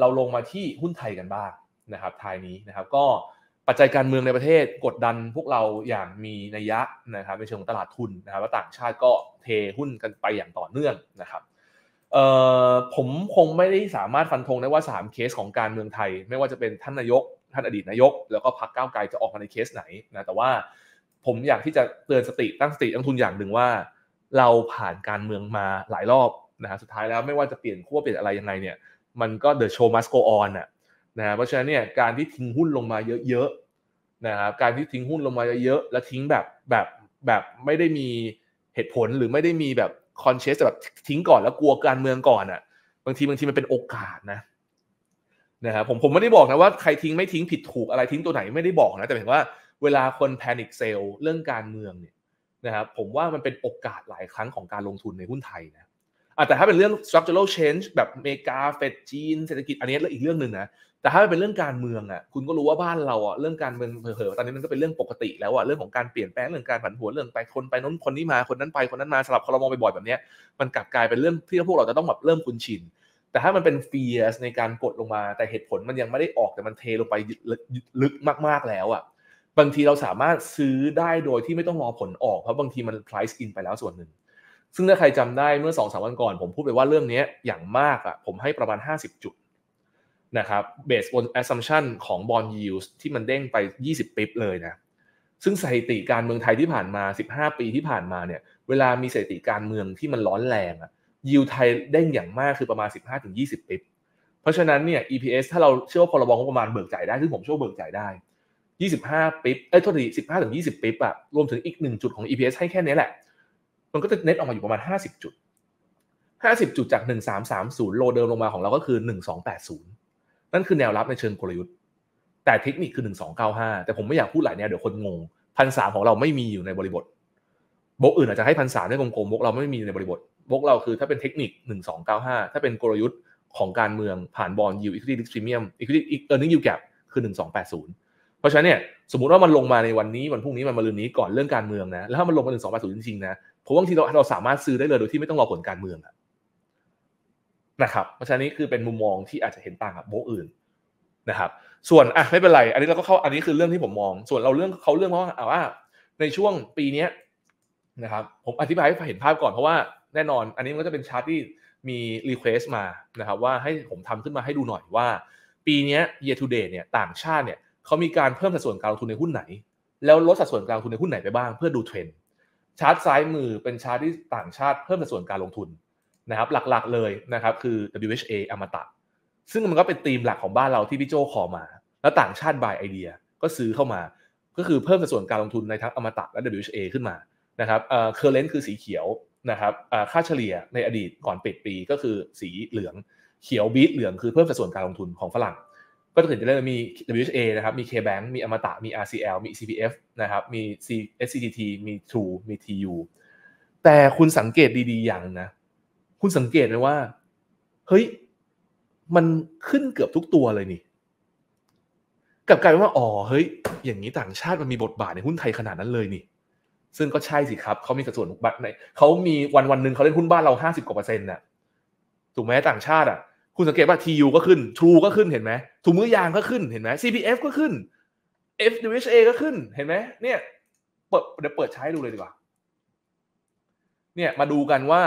เราลงมาที่หุ้นไทยกันบ้างนะครับทายนี้นะครับก็ปัจจัยการเมืองในประเทศกดดันพวกเราอย่างมีนัยยะนะครับในเชิงของตลาดทุนนะครับว่าต่างชาติก็เทหุ้นกันไปอย่างต่อเนื่องนะครับผมคงไม่ได้สามารถฟันธงได้ว่า 3 เคสของการเมืองไทย ไม่ว่าจะเป็นท่านนายกท่านอดีตนายก แล้วก็พักก้าวไกลจะออกมาในเคสไหนนะแต่ว่าผมอยากที่จะเตือนสติตั้งสติตั้งทุนอย่างหนึ่งว่า เราผ่านการเมืองมาหลายรอบนะฮะสุดท้ายแล้วไม่ว่าจะเปลี่ยนขั้วเปลี่ยนอะไรยังไงเนี่ยมันก็เดอะโชว์มัสโกออนอ่ะนะเพราะฉะนั้นเนี่ยการที่ทิ้งหุ้นลงมาเยอะๆนะครับการที่ทิ้งหุ้นลงมาเยอะๆแล้วทิ้งแบบแบบแบบไม่ได้มีเหตุผลหรือไม่ได้มีแบบคอนเชสแบบทิ้งก่อนแล้วกลัวการเมืองก่อนอ่ะบางทีบางทีมันเป็นโอกาสนะนะครับผมผมไม่ได้บอกนะว่าใครทิ้งไม่ทิ้งผิดถูกอะไรทิ้งตัวไหนไม่ได้บอกนะแต่เห็นว่าเวลาคนแพนิคเซลเรื่องการเมืองเนี่ยนะครับผมว่ามันเป็นโอกาสหลายครั้งของการลงทุนในหุ้นไทยนะอแต่ถ้าเป็นเรื่อง structural change แบบเมกาเฟดจีนเศรษฐกิจอันนี้อีกเรื่องหนึ่งนะแต่ถ้าเป็นเรื่องการเมืองอ่ะคุณก็รู้ว่าบ้านเราอ่ะเรื่องการเมืองเผลอๆตอนนี้มันก็เป็นเรื่องปกติ แล้วอ่ะเรื่องของการเปลี่ยนแปลงเรื่องการผันผวนเรื่องไปคนไปน้นคนนี้มาคนนั้นไปคนนั้นมาสลับคอรมอไปบ่อยแบบเนี้ยมันกลับกลายเป็นเรื่องที่พวกเราจะต้องแบบเริ่มคุ้นชินแต่ถ้ามันเป็นเฟียสในการกดลงมาแต่เหตุผลมันยังไม่ได้ออกแต่มันเทลงไปลึกมาก ๆแล้วอ่ะบางทีเราสามารถซื้อได้โดยที่ไม่ต้องรอผลออกเพราะบางทีมัน price in ไปแล้วส่วนหนึ่งซึ่งถ้าใครจำได้เมื่อ2อสาวันก่อน ผมพูดไปว่าเรื่องนี้อย่างมากอะผมให้ประมาณ 50 จุดนะครับเบสบนแอสซัมชันของบอลยูสที่มันเด้งไป 20ปิบเลยนะซึ่งสถิติการเมืองไทยที่ผ่านมา 15 ปีที่ผ่านมาเนี่ยเวลามีสถิติการเมืองที่มันร้อนแรงอะยูไทยเด้งอย่างมากคือประมาณ 15-20ปิบเพราะฉะนั้นเนี่ย EPS ถ้าเราเชื่อว่าพรบงบประมาณเบิกจ่ายได้ซึ่งผมเชื่อเบิกจ่ายได้25ปิบเอ้ยโทษที15-20ปิบอะรวมถึงอีก1จุดของ EPS ให้แค่นี้แหละันก็จะเน็ตออกมาอยู่ประมาณ 50 จุด 50จุดจาก1330 โลเดิมลงมาของเราก็คือ 1280 นั่นคือแนวรับในเชิงกลยุทธ์ แต่เทคนิคคือ 1295 แต่ผมไม่อยากพูดหลายเนี่ยเดี๋ยวคนงงพันสามของเราไม่มีอยู่ในบริบท บกอื่นอาจจะให้พันสามด้วยกลมๆบกเราไม่มีในบริบท บกเราคือถ้าเป็นเทคนิค1295 ถ้าเป็นกลยุทธ์ของการเมืองผ่านบอลยูอีควิตี้ดิสทรีเมียมอีควิตี้เออร์นิ่งยูแกปคือ1280 เพราะฉะนั้นเนี่ยสมมติว่ามันลงมาในวันนี้วันพรุ่งนี้มันมาลืนนี้ก่อนเรื่องการเมืองนะแล้วถ้ามันลงมา1280จริงๆนะผมว่าบางทีเราเราสามารถซื้อได้เลยโดยที่ไม่ต้องรอผลการเมืองนะครับเพราะฉะนั้นนี่คือเป็นมุมมองที่อาจจะเห็นต่างกับโบอื่นนะครับส่วนอ่ะไม่เป็นไรอันนี้เราก็เข้าอันนี้คือเรื่องที่ผมมองส่วนเราเรื่องเขาเรื่องเพราะว่าในช่วงปีนี้นะครับผมอธิบายให้เห็นภาพก่อนเพราะว่าแน่นอนอันนี้มันก็จะเป็นชาร์ตที่มีรีเควสมานะครับว่าให้ผมทำขึ้นมาให้ดูหน่อยว่า ปีนี้ year to date เนี่ยต่างชาติเนี่ยเขามีการเพิ่มสัดส่วนการลงทุนในหุ้นไหนแล้วลดสัดส่วนการลงทุนในหุ้นไหนไปบ้างเพื่อดูเทรนด์ชาร์ตซ้ายมือเป็นชาร์ตที่ต่างชาติเพิ่มสัดส่วนการลงทุนนะครับหลักๆเลยนะครับคือ WHA อมตะซึ่งมันก็เป็นธีมหลักของบ้านเราที่พี่โจขอมา แล้วต่างชาติบายไอเดียก็ซื้อเข้ามาก็คือเพิ่มสัดส่วนการลงทุนในทั้งอมตะและ WHA ขึ้นมานะครับเอ่อเคอร์เรนต์คือสีเขียวนะครับอ่ค่าเฉลี่ยในอดีตก่อนปิดปีก็คือสีเหลืองเขียวบีทเหลืองคือเพิ่มสัดส่วนการลงทุนของฝรั่งก็จะเห็นจะเริ่มมี WHA นะครับ มี KBank มีอมตะ มี RCL มี CPF นะครับ มี SCTT มี True มี TU แต่คุณสังเกตดีๆอย่างนะ คุณสังเกตไหมว่า เฮ้ย มันขึ้นเกือบทุกตัวเลยนี่กับกลายเป็นว่า อ๋อ เฮ้ย อย่างนี้ต่างชาติมันมีบทบาทในหุ้นไทยขนาดนั้นเลยนี่ ซึ่งก็ใช่สิครับ เขามีสัดส่วนบัตรในเขามีวันวันหนึ่งเขาเล่นหุ้นบ้านเราห้าสิบกว่าเปอร์เซ็นต์น่ะถูกไหมต่างชาติอ่ะคุณสังเกตว่า TU ก็ขึ้น True ก็ขึ้นเห็นไหมถุงมือยางก็ขึ้นเห็นไหม CPF ก็ขึ้น f เ a ก็ขึ้นเห็นไหมเนี่ยเปิดเดี๋ยวเปิดใช้ดูเลยดีกว่าเนี่ยมาดูกันว่า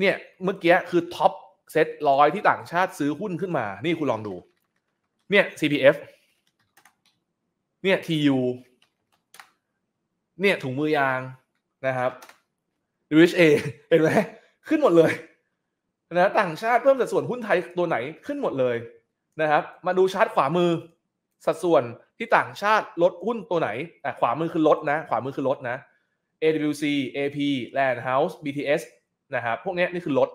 เนี่ยเมื่อกี้คือท็อปเซ็ตร้อยที่ต่างชาติซื้อหุ้นขึ้นมา นี่คุณลองดูเนี่ย CPF เนี่ย TU เนี่ยถุงมือยางนะครับ d h a เห็นไหมขึ้นหมดเลยนะต่างชาติเพิ่มสัดส่วนหุ้นไทยตัวไหนขึ้นหมดเลยนะครับมาดูชาร์ตขวามือ สัดส่วนที่ต่างชาติลดหุ้นตัวไหนอ่ะขวามือคือลดนะขวามือคือลดนะ AWC AP Land House BTS นะครับพวกนี้นี่คือลด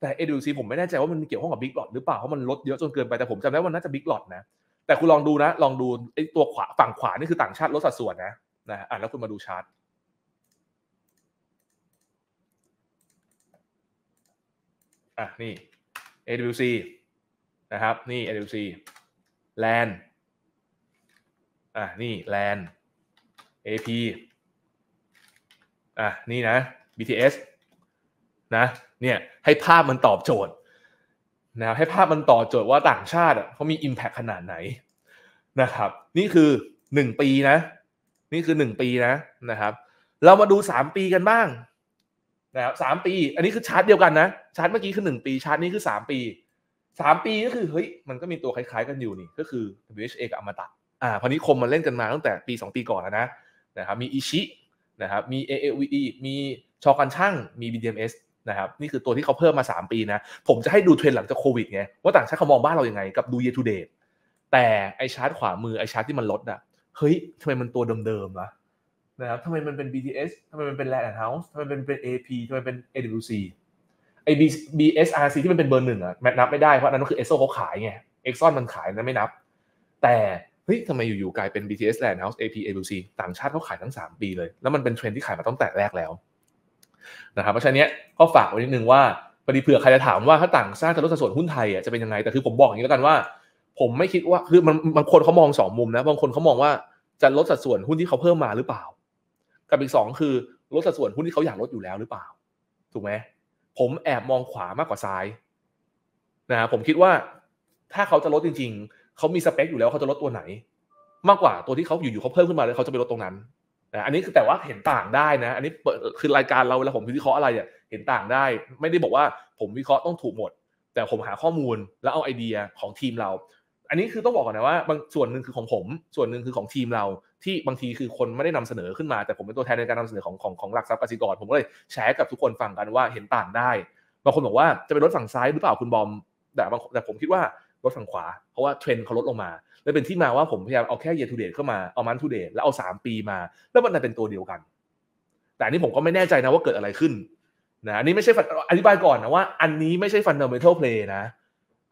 แต่ AWC ผมไม่แน่ใจว่ามันเกี่ยวข้องกับ Big Lot หรือเปล่า เพราะมันลดเยอะจนเกินไป แต่ผมจำได้ว่าน่าจะ Big Lot นะ แต่คุณลองดูนะ ลองดูไอ้ตัวขวาฝั่งขวานี่คือต่างชาติลดสัดส่วนนะนะอ่ะแล้วคุณมาดูชาร์ตอ่ะนี่ AWC นะครับนี่ AWC LAN อ่ะนี่ LAN AP อ่ะนี่นะ BTS นะเนี่ยให้ภาพมันตอบโจทย์นะให้ภาพมันตอบโจทย์ว่าต่างชาติเขามี Impact ขนาดไหนนะครับนี่คือ 1 ปีนะนี่คือ1ปีนะนะครับเรามาดู 3 ปีกันบ้างนะครับสามปี อันนี้คือชาร์ตเดียวกันนะชาร์ตเมื่อกี้คือหนึ่งปีชาร์ตนี้คือสามปีสามปีก็คือ เฮ้ยมันก็มีตัวคล้ายๆกันอยู่นี่ ก็คือ WHA กับอมตะอ่าพอนี้คมมันเล่นกันมาตั้งแต่ปีสองปีก่อนแล้วนะนะครับมีอิชินะครับมี AAVE มีชอกันช่างมี BDMs นะครับนี่คือตัวที่เขาเพิ่มมา 3 ปีนะ ผมจะให้ดูเทรนหลังจากโควิดไง ว่าต่างชาติเขามองบ้านเราอย่างไงกับดู year to date แต่ไอชาร์ตขวามือไอชาร์ตที่มันลดอะเฮ้ยทำไมมันตัวเดิมๆล่ะนะครับทำไมมันเป็น BTS ทำไมมันเป็น Land and House ทำไมมันเป็น AP ทำไมเป็น AWC ไอ้ BSRC ที่มันเป็นเบอร์หนึ่งอะแมทนับไม่ได้เพราะนั้นก็คือเอสโซเขาขายไงเอ็กซอนมันขาย นั้นไม่นับ แต่เฮ้ยทำไมอยู่ ๆ กลายเป็น BTS Land House AP AWC ต่างชาติเขาขายทั้ง 3ปีเลย แล้วมันเป็นเทรนที่ขายมาตั้งแต่แรกแล้วนะครับเพราะฉะนี้ก็ฝากไว้นิดนึงว่าพอดีเผื่อใครจะถามว่าถ้าต่างชาติจะลดสัดส่วนหุ้นไทยอ่ะจะเป็นยังไงแต่คือผมบอกอย่างนี้แล้วกันว่า ผมไม่คิดว่าคือมันบางคนเขามองสองมุมนะบางคนเขามองว่าจะลดสัดส่วนหุ้นที่เขาเพิ่มมาหรือเปล่ากับอีกสองคือลดสัดส่วนหุ้นที่เขาอยากลดอยู่แล้วหรือเปล่า ถูกไหมผมแอบมองขวามากกว่าซ้ายนะผมคิดว่าถ้าเขาจะลดจริง ๆ เขามีสเปคอยู่แล้วเขาจะลดตัวไหน มากกว่าตัวที่เขาอยู่ๆเขาเพิ่มขึ้นมาแล้วเขาจะไปลดตรงนั้นนะอันนี้คือแต่ว่าเห็นต่างได้นะ อันนี้คือรายการเราเวลาผมวิเคราะห์อะไรอ่ะเห็นต่างได้ ไม่ได้บอกว่าผมวิเคราะห์ต้องถูกหมด แต่ผมหาข้อมูลแล้วเอาไอเดียของทีมเราอันนี้คือต้องบอกก่อนนะว่าบางส่วนหนึ่งคือของผม ส่วนหนึ่งคือของทีมเราที่บางทีคือคนไม่ได้นำเสนอขึ้นมา แต่ผมเป็นตัวแทนในการนำเสนอของของของหลักทรัพย์กสิกรผมก็เลยแชร์กับทุกคนฟังกันว่าเห็นต่างได้บางคนบอกว่าจะเป็นรถฝั่งซ้ายหรือเปล่าคุณบอม แต่บางแต่ผมคิดว่ารถฝั่งขวาเพราะว่าเทรนด์เขาลดลงมาเลยเป็นที่มาว่าผมพยายามเอาแค่เย a ูเดทเข้ามาเอามันทูเดทแล้วเอา3ปีมา แล้วมันเป็นตัวเดียวกัน แต่อันนี้ผมก็ไม่แน่ใจนะว่าเกิดอะไรขึ้นนะอันนี้ไม่ใช่อธิบายก่อนนะว่า อันนี้ไม่ใช่เดอร์เมทัลเพลย์นะ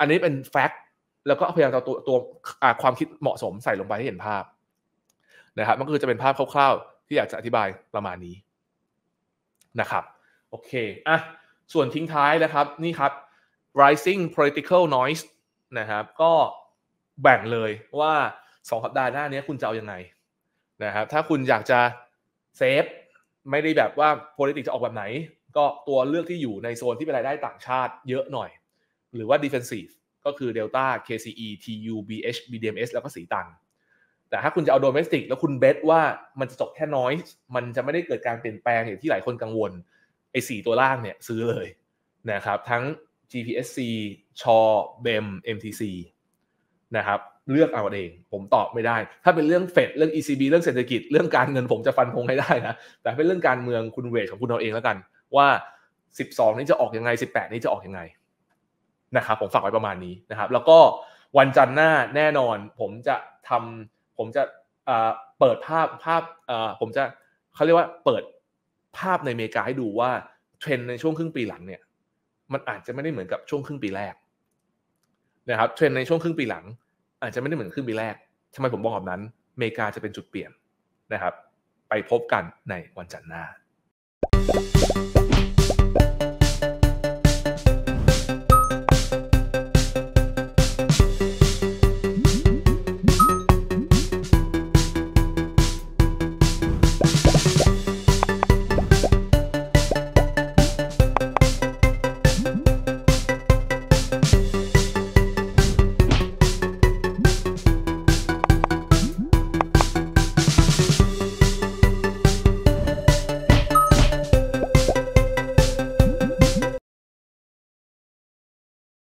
อันนี้เป็น fact แล้วก็พยายามเอาตัวตัวความคิดเหมาะสมใส่ลงไปให้เห็นภาพนะครับมันก็คือจะเป็นภาพคร่าวๆ ที่อยากจะอธิบายประมาณนี้นะครับ โอเค อ่ะ ส่วนทิ้งท้ายนะครับนี่ครับ rising political noise นะครับ ก็แบ่งเลยว่า2สัปดาห์หน้านี้คุณจะเอาอยัางไงนะครับ ถ้าคุณอยากจะเซฟไม่ได้แบบว่า politics จะออกแบบไหน ก็ตัวเลือกที่อยู่ในโซนที่เป็นรายได้ต่างชาติเยอะหน่อย หรือว่า defensive ก็คือ Delta KCE TU BH BDMs แล้วก็สีตัน แต่ถ้าคุณจะเอาโดเมสติกแล้วคุณเบสว่ามันจะจบแค่น้อย มันจะไม่ได้เกิดการเปลี่ยนแปลงอย่างที่หลายคนกังวล ไอ้สีตัวล่างเนี่ย ซื้อเลยนะครับทั้ง GPSC ชอ BEM MTC นะครับเลือกเอาเอง ผมตอบไม่ได้ ถ้าเป็นเรื่องเฟดเรื่อง ECB เรื่องเศรษฐกิจเรื่องการเงินผมจะฟันธงให้ได้นะ แต่เป็นเรื่องการเมืองคุณเวทของคุณเอาเองแล้วกัน ว่า 12 นี้จะออกยังไง18 นี้จะออกยังไงนะครับผมฝากไว้ประมาณนี้นะครับ แล้วก็วันจันทร์หน้าแน่นอนผมจะทำผมจะเปิดภาพภาพผมจะเขาเรียกว่าเปิดภาพในอเมริกาให้ดูว่าเทรนในช่วงครึ่งปีหลังเนี่ยมันอาจจะไม่ได้เหมือนกับช่วงครึ่งปีแรกนะครับเทรนในช่วงครึ่งปีหลังอาจจะไม่ได้เหมือนครึ่งปีแรกทำไมผมบอกแบบนั้นอเมริกาจะเป็นจุดเปลี่ยนนะครับ ไปพบกันในวันจันทร์หน้า